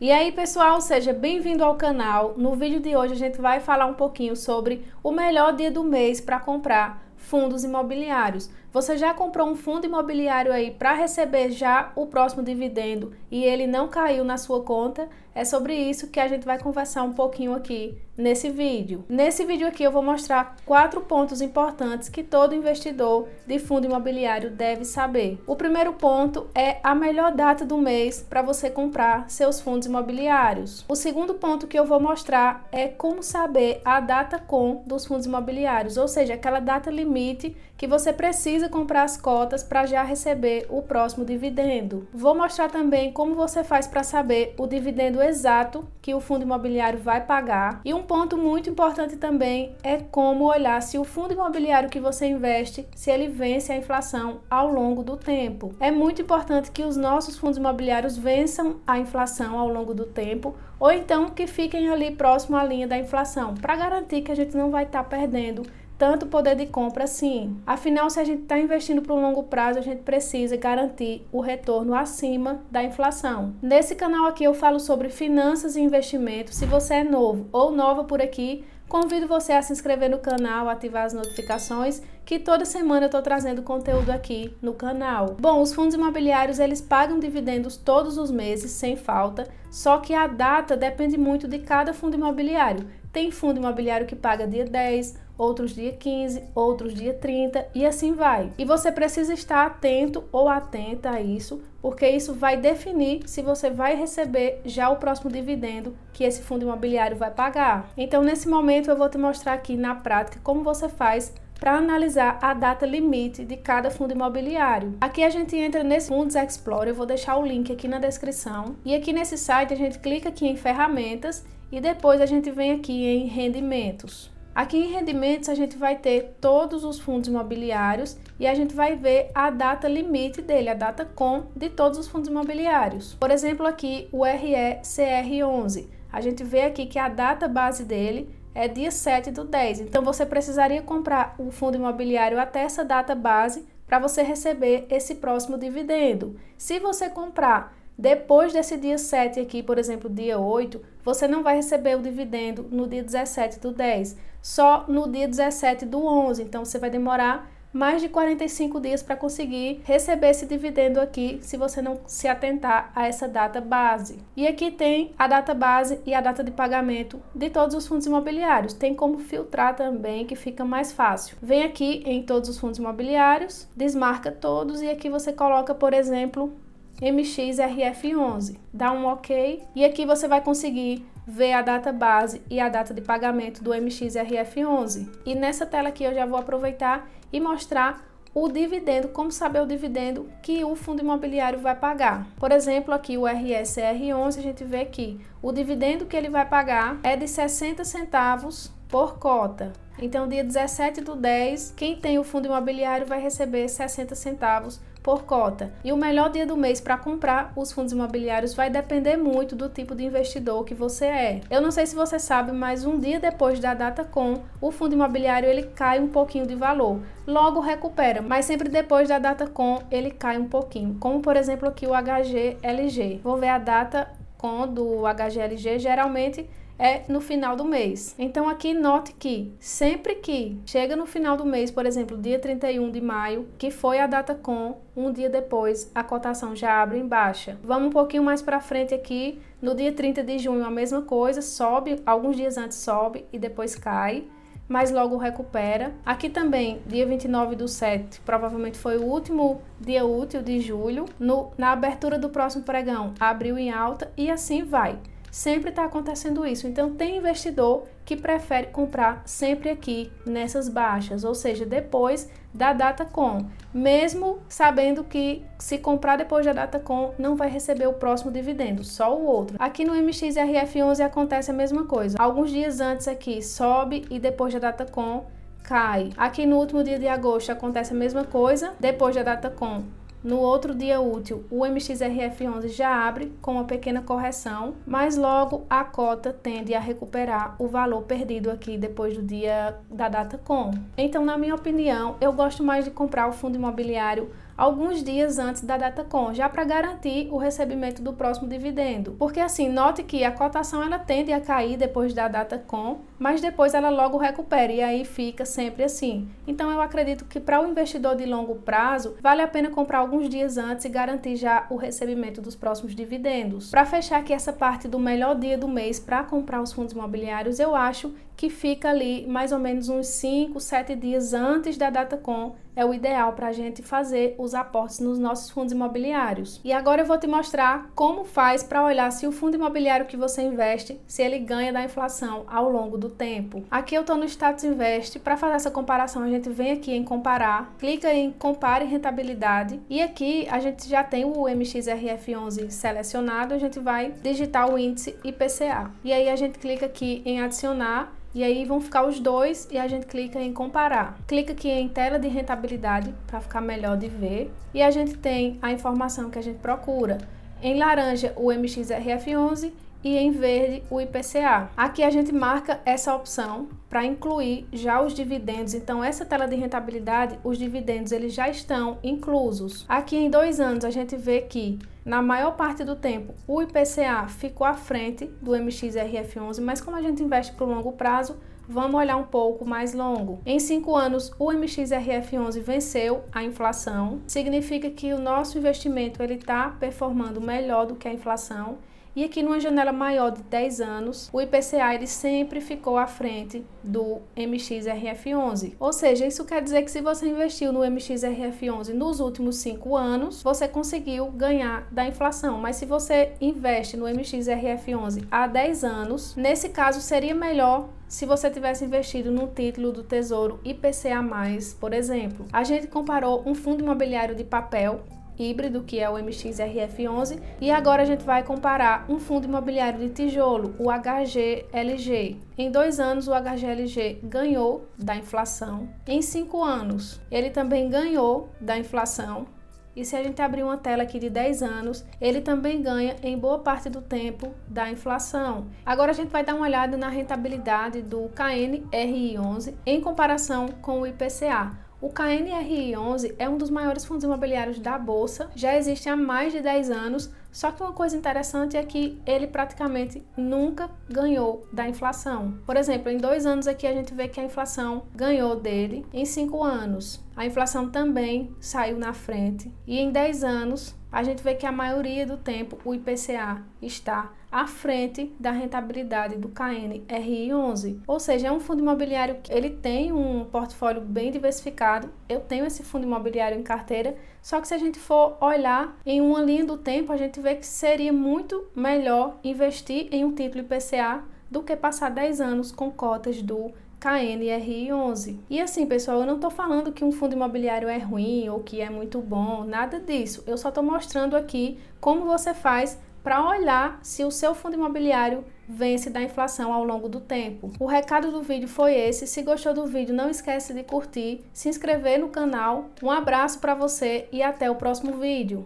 E aí pessoal, seja bem-vindo ao canal. No vídeo de hoje a gente vai falar um pouquinho sobre o melhor dia do mês para comprar fundos imobiliários você já comprou um fundo imobiliário aí para receber já o próximo dividendo e ele não caiu na sua conta, é sobre isso que a gente vai conversar um pouquinho aqui nesse vídeo. Nesse vídeo aqui eu vou mostrar quatro pontos importantes que todo investidor de fundo imobiliário deve saber. O primeiro ponto é a melhor data do mês para você comprar seus fundos imobiliários. O segundo ponto que eu vou mostrar é como saber a data com dos fundos imobiliários, ou seja, aquela data limite que você precisa precisa comprar as cotas para já receber o próximo dividendo. Vou mostrar também como você faz para saber o dividendo exato que o fundo imobiliário vai pagar. E um ponto muito importante também é como olhar se o fundo imobiliário que você investe, se ele vence a inflação ao longo do tempo. É muito importante que os nossos fundos imobiliários vençam a inflação ao longo do tempo ou então que fiquem ali próximo à linha da inflação, para garantir que a gente não vai estar tá perdendo tanto poder de compra assim. Afinal, se a gente está investindo para o longo prazo, a gente precisa garantir o retorno acima da inflação. Nesse canal aqui eu falo sobre finanças e investimentos. Se você é novo ou nova por aqui, convido você a se inscrever no canal, ativar as notificações, que toda semana eu estou trazendo conteúdo aqui no canal. Bom, os fundos imobiliários eles pagam dividendos todos os meses, sem falta, só que a data depende muito de cada fundo imobiliário. Tem fundo imobiliário que paga dia 10, outros dia 15, outros dia 30 e assim vai. E você precisa estar atento ou atenta a isso, porque isso vai definir se você vai receber já o próximo dividendo que esse fundo imobiliário vai pagar. Então, nesse momento, eu vou te mostrar aqui na prática como você faz para analisar a data limite de cada fundo imobiliário. Aqui a gente entra nesse Fundos Explorer, eu vou deixar o link aqui na descrição. E aqui nesse site a gente clica aqui em ferramentas e depois a gente vem aqui em rendimentos. Aqui em rendimentos a gente vai ter todos os fundos imobiliários e a gente vai ver a data limite dele, a data com de todos os fundos imobiliários. Por exemplo, aqui o RECR11. A gente vê aqui que a data base dele é dia 7 do 10. Então você precisaria comprar o fundo imobiliário até essa data base para você receber esse próximo dividendo. Se você comprar depois desse dia 7 aqui, por exemplo, dia 8, você não vai receber o dividendo no dia 17 do 10, só no dia 17 do 11. Então, você vai demorar mais de 45 dias para conseguir receber esse dividendo aqui, se você não se atentar a essa data base. E aqui tem a data base e a data de pagamento de todos os fundos imobiliários. Tem como filtrar também, que fica mais fácil. Vem aqui em todos os fundos imobiliários, desmarca todos e aqui você coloca, por exemplo, MXRF11. Dá um OK e aqui você vai conseguir ver a data base e a data de pagamento do MXRF11. E nessa tela aqui eu já vou aproveitar e mostrar o dividendo, como saber o dividendo que o fundo imobiliário vai pagar. Por exemplo, aqui o RSR11, a gente vê que o dividendo que ele vai pagar é de 60 centavos por cota. Então, dia 17 do 10, quem tem o fundo imobiliário vai receber 60 centavos por cota. E o melhor dia do mês para comprar os fundos imobiliários vai depender muito do tipo de investidor que você é. Eu não sei se você sabe, mas um dia depois da data com, o fundo imobiliário ele cai um pouquinho de valor, logo recupera, mas sempre depois da data com ele cai um pouquinho, como por exemplo aqui o HGLG. Vou ver a data com do HGLG, geralmente é no final do mês. Então aqui note que sempre que chega no final do mês, por exemplo, dia 31 de maio, que foi a data com, um dia depois a cotação já abre em baixa. Vamos um pouquinho mais para frente aqui, no dia 30 de junho a mesma coisa, sobe, alguns dias antes sobe e depois cai mas logo recupera. Aqui também, dia 29 do 7, provavelmente foi o último dia útil de julho. No, na abertura do próximo pregão, abriu em alta e assim vai. Sempre está acontecendo isso. Então, tem investidor que prefere comprar sempre aqui nessas baixas, ou seja, depois da data com, mesmo sabendo que se comprar depois da data com não vai receber o próximo dividendo, só o outro. Aqui no MXRF11 acontece a mesma coisa. Alguns dias antes aqui sobe e depois da data com cai. Aqui no último dia de agosto acontece a mesma coisa, depois da data com no outro dia útil, o MXRF11 já abre com uma pequena correção, mas logo a cota tende a recuperar o valor perdido aqui depois do dia da data com. Então, na minha opinião, eu gosto mais de comprar o fundo imobiliário alguns dias antes da data com, já para garantir o recebimento do próximo dividendo. Porque assim, note que a cotação ela tende a cair depois da data com, mas depois ela logo recupera e aí fica sempre assim. Então eu acredito que para o investidor de longo prazo, vale a pena comprar alguns dias antes e garantir já o recebimento dos próximos dividendos. Para fechar aqui essa parte do melhor dia do mês para comprar os fundos imobiliários, eu acho que fica ali mais ou menos uns 5, 7 dias antes da data com é o ideal para a gente fazer os aportes nos nossos fundos imobiliários. E agora eu vou te mostrar como faz para olhar se o fundo imobiliário que você investe, se ele ganha da inflação ao longo do tempo. Aqui eu estou no Status Invest, para fazer essa comparação a gente vem aqui em comparar, clica em compare rentabilidade e aqui a gente já tem o MXRF11 selecionado, a gente vai digitar o índice IPCA. E aí a gente clica aqui em adicionar e aí vão ficar os dois e a gente clica em comparar. Clica aqui em tela de rentabilidade para ficar melhor de ver. E a gente tem a informação que a gente procura. Em laranja o MXRF11 e em verde o IPCA. Aqui a gente marca essa opção para incluir já os dividendos. Então essa tela de rentabilidade, os dividendos eles já estão inclusos. Aqui em dois anos a gente vê que na maior parte do tempo, o IPCA ficou à frente do MXRF11, mas como a gente investe para o longo prazo, vamos olhar um pouco mais longo. Em cinco anos, o MXRF11 venceu a inflação, significa que o nosso investimento ele está performando melhor do que a inflação e aqui numa janela maior de 10 anos, o IPCA ele sempre ficou à frente do MXRF11. Ou seja, isso quer dizer que se você investiu no MXRF11 nos últimos 5 anos, você conseguiu ganhar da inflação. Mas se você investe no MXRF11 há 10 anos, nesse caso seria melhor se você tivesse investido no título do Tesouro IPCA+, por exemplo. A gente comparou um fundo imobiliário de papel híbrido, que é o MXRF11, e agora a gente vai comparar um fundo imobiliário de tijolo, o HGLG. Em dois anos, o HGLG ganhou da inflação, em cinco anos, ele também ganhou da inflação. E se a gente abrir uma tela aqui de 10 anos, ele também ganha em boa parte do tempo da inflação. Agora a gente vai dar uma olhada na rentabilidade do KNRI11 em comparação com o IPCA. O KNRI 11 é um dos maiores fundos imobiliários da Bolsa, já existe há mais de 10 anos, só que uma coisa interessante é que ele praticamente nunca ganhou da inflação. Por exemplo, em dois anos aqui a gente vê que a inflação ganhou dele, em cinco anos a inflação também saiu na frente, e em dez anos a gente vê que a maioria do tempo o IPCA está à frente da rentabilidade do KNRI11. Ou seja, é um fundo imobiliário que ele tem um portfólio bem diversificado. Eu tenho esse fundo imobiliário em carteira, só que se a gente for olhar em uma linha do tempo, a gente vê que seria muito melhor investir em um título IPCA do que passar 10 anos com cotas do KNRI11. E assim, pessoal, eu não estou falando que um fundo imobiliário é ruim ou que é muito bom, nada disso. Eu só estou mostrando aqui como você faz para olhar se o seu fundo imobiliário vence da inflação ao longo do tempo. O recado do vídeo foi esse. Se gostou do vídeo, não esquece de curtir, se inscrever no canal. Um abraço para você e até o próximo vídeo.